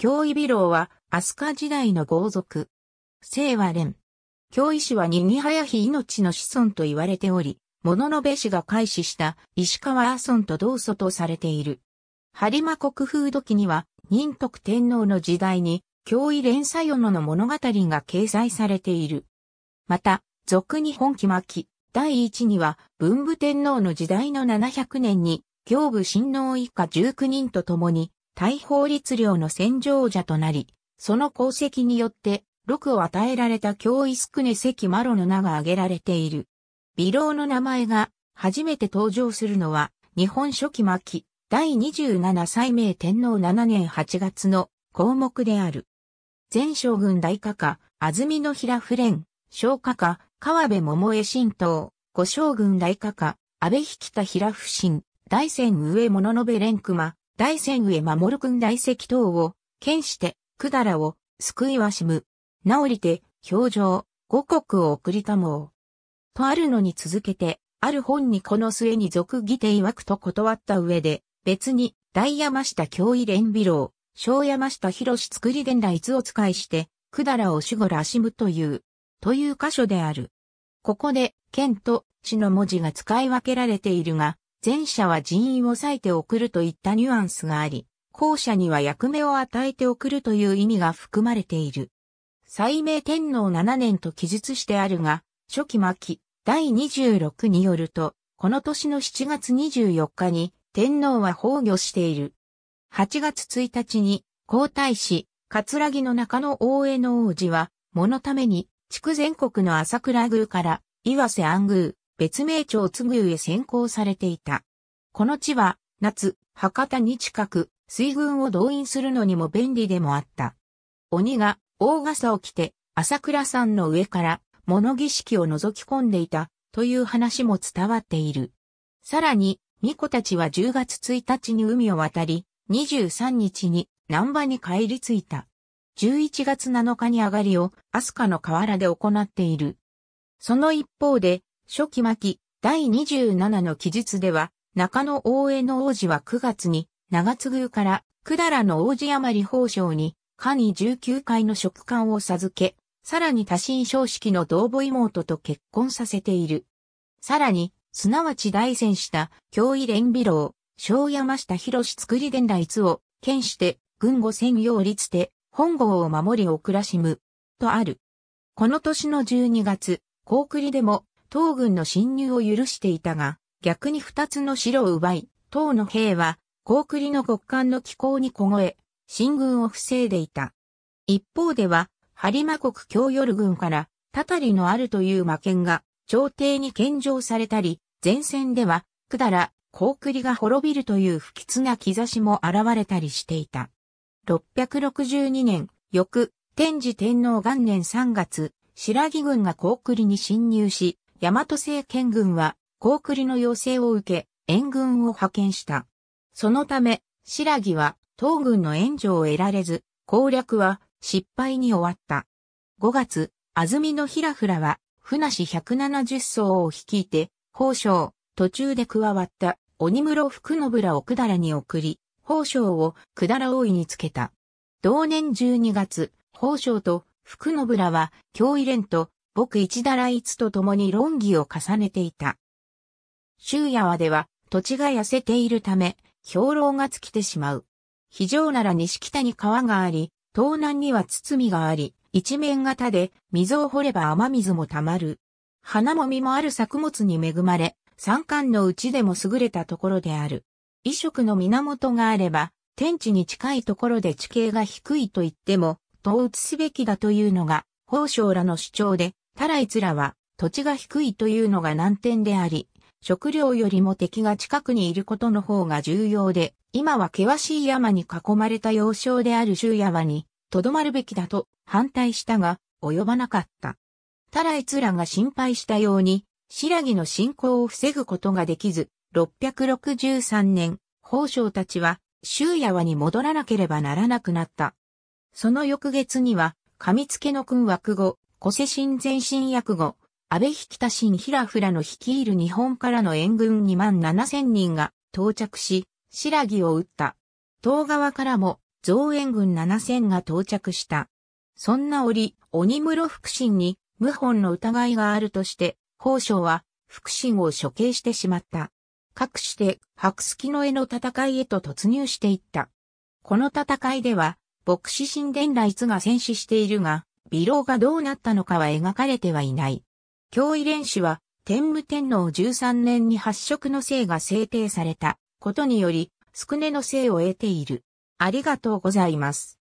京井ビ郎は、飛鳥時代の豪族。姓は蓮。京井氏はぎは早日命の子孫と言われており、物の部氏が開始した石川阿孫と同祖とされている。播磨国風土記には、仁徳天皇の時代に、京井連鎖与野の物語が掲載されている。また、俗に本気巻き、第一には、文武天皇の時代の700年に、教部親王以下19人と共に、大法律領の戦場者となり、その功績によって、禄を与えられた京イスクネ関マロの名が挙げられている。微老の名前が初めて登場するのは、日本初期末期、第27歳明天皇7年8月の項目である。前将軍大家下、安曇の平不連、小家下、川辺桃江新党、五将軍大家下、安倍引田平不信、大戦上物延連熊、大戦上守る君大石等を、剣して、くだらを、救いはしむ。なおりて、表情、五国を送りたもう。とあるのに続けて、ある本にこの末に俗義帝枠と断った上で、別に、大山下京医連美郎、小山下広作り伝来図を使いして、くだらを守護らしむという、という箇所である。ここで、剣と、死の文字が使い分けられているが、前者は人員を割いて送るといったニュアンスがあり、後者には役目を与えて送るという意味が含まれている。斎明天皇7年と記述してあるが、初期末期第26によると、この年の7月24日に天皇は崩御している。8月1日に皇太子、葛城の中野大江の王子は、ものために、地区全国の朝倉宮から、岩瀬安宮、別名町津宮へ先行されていた。この地は、夏、博多に近く、水軍を動員するのにも便利でもあった。鬼が大傘を着て朝倉山の上から物儀式を覗き込んでいたという話も伝わっている。さらに、巫女たちは10月1日に海を渡り、23日に南波に帰り着いた。11月7日に上がりをアスカの河原で行っている。その一方で、初期巻、第27の記述では、中野大江の王子は9月に、長津宮から、百済の王子余り宝章に、下に19回の食感を授け、さらに多神少式の同母妹と結婚させている。さらに、すなわち大戦した京威連美郎、小山下博作り伝来津を、剣して、軍後専用立て、本郷を守りを暮らしむ、とある。この年の12月、高栗でも東軍の侵入を許していたが、逆に二つの城を奪い、唐の兵は、高栗の極寒の気候に凍え、進軍を防いでいた。一方では、播磨国京夜軍から、たたりのあるという魔剣が、朝廷に献上されたり、前線では、くだら、高栗が滅びるという不吉な兆しも現れたりしていた。662年、翌、天智天皇元年3月、白木軍が高栗に侵入し、大和政権軍は、高栗の要請を受け、援軍を派遣した。そのため、白木は、東軍の援助を得られず、攻略は失敗に終わった。5月、安曇ら平らは、船氏170艘を率いて、宝生、途中で加わった鬼室福信らを下らに送り、宝生を下ら大いにつけた。同年12月、宝生と福信らは、京井連と僕一打らいつと共に論議を重ねていた。州や和では土地が痩せているため、兵糧が尽きてしまう。非常なら西北に川があり、東南には堤があり、一面型で溝を掘れば雨水も溜まる。花も実もある作物に恵まれ、山間のうちでも優れたところである。衣食の源があれば、天地に近いところで地形が低いと言っても、統一すべきだというのが、宝生らの主張で、たらいつらは土地が低いというのが難点であり、食料よりも敵が近くにいることの方が重要で、今は険しい山に囲まれた要衝である州山に、とどまるべきだと反対したが、及ばなかった。タライツらが心配したように、白木の侵攻を防ぐことができず、663年、宝章たちは、州山に戻らなければならなくなった。その翌月には、上付の君枠後、小瀬新前進役後、安倍引田新平らの率いる日本からの援軍2万7千人が到着し、白木を撃った。東側からも増援軍7千が到着した。そんな折、鬼室福神に謀反の疑いがあるとして、宝生は福神を処刑してしまった。かくして、白月の絵の戦いへと突入していった。この戦いでは、牧師神殿来津が戦死しているが、微老がどうなったのかは描かれてはいない。脅威連氏は、天武天皇13年に発色の姓が制定されたことにより、宿根の姓を得ている。ありがとうございます。